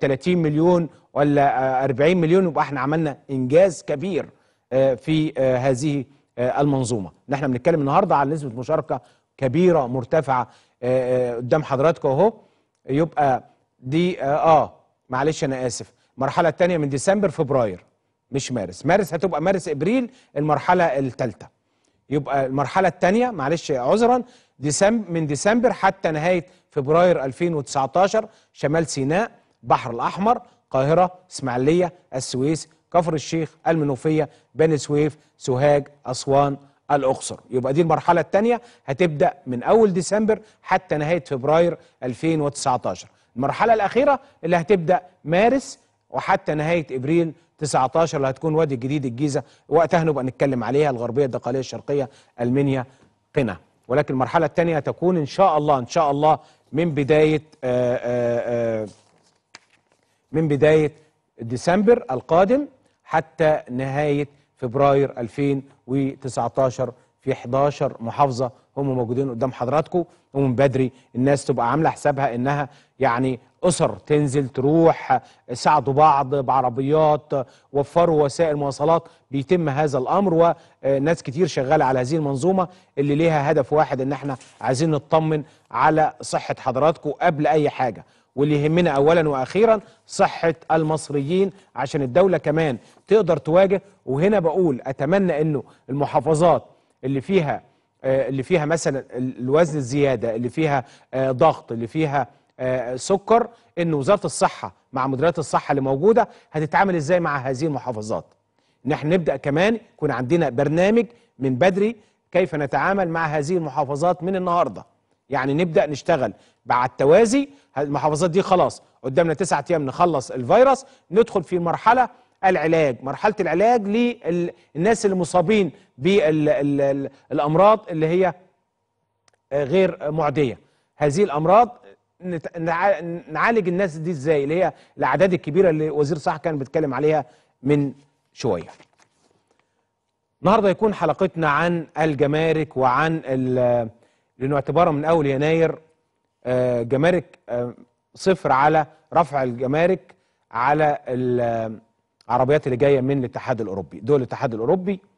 30 مليون ولا 40 مليون يبقى احنا عملنا انجاز كبير آه، في آه، هذه آه، المنظومه نحن احنا بنتكلم النهارده عن نسبه مشاركه كبيره مرتفعه قدام حضراتكم اهو يبقى دي اه معلش انا اسف المرحله الثانيه من ديسمبر فبراير مش مارس مارس هتبقى مارس ابريل المرحله الثالثه يبقى المرحله الثانيه معلش عذرا ديسمبر من ديسمبر حتى نهاية فبراير 2019 شمال سيناء بحر الأحمر قاهرة إسماعيلية السويس كفر الشيخ المنوفية بني سويف سوهاج أسوان الأقصر يبقى دي المرحلة الثانية هتبدأ من أول ديسمبر حتى نهاية فبراير 2019 المرحلة الأخيرة اللي هتبدأ مارس وحتى نهاية إبريل 19 اللي هتكون وادي الجديد الجيزة وقتها نبقى نتكلم عليها الغربية الدقالية الشرقية المنيا قنا ولكن المرحله الثانيه تكون ان شاء الله ان شاء الله من بدايه آه، آه، آه، من بدايه ديسمبر القادم حتى نهايه فبراير 2019 في 11 محافظه هم موجودين قدام حضراتكم ومن بدري الناس تبقى عامله حسابها انها يعني اسر تنزل تروح ساعدوا بعض بعربيات وفروا وسائل مواصلات بيتم هذا الامر وناس كتير شغاله على هذه المنظومه اللي ليها هدف واحد ان احنا عايزين نطمن على صحه حضراتكم قبل اي حاجه واللي يهمنا اولا واخيرا صحه المصريين عشان الدوله كمان تقدر تواجه وهنا بقول اتمنى انه المحافظات اللي فيها آه، اللي فيها مثلا الوزن الزياده اللي فيها آه، ضغط اللي فيها آه، سكر ان وزاره الصحه مع مديريات الصحه اللي موجوده هتتعامل ازاي مع هذه المحافظات ان احنا نبدا كمان يكون عندنا برنامج من بدري كيف نتعامل مع هذه المحافظات من النهارده يعني نبدا نشتغل بعد التوازي المحافظات دي خلاص قدامنا تسعة ايام نخلص الفيروس ندخل في مرحله العلاج مرحلة العلاج للناس اللي مصابين بالأمراض اللي هي غير معدية هذه الأمراض نعالج الناس دي ازاي اللي هي الاعداد الكبيره اللي وزير الصحه كان بيتكلم عليها من شويه النهارده يكون حلقتنا عن الجمارك وعن لانه اعتبارا من اول يناير آه، جمارك آه، صفر على رفع الجمارك على العربيات اللي جايه من الاتحاد الاوروبي دول الاتحاد الاوروبي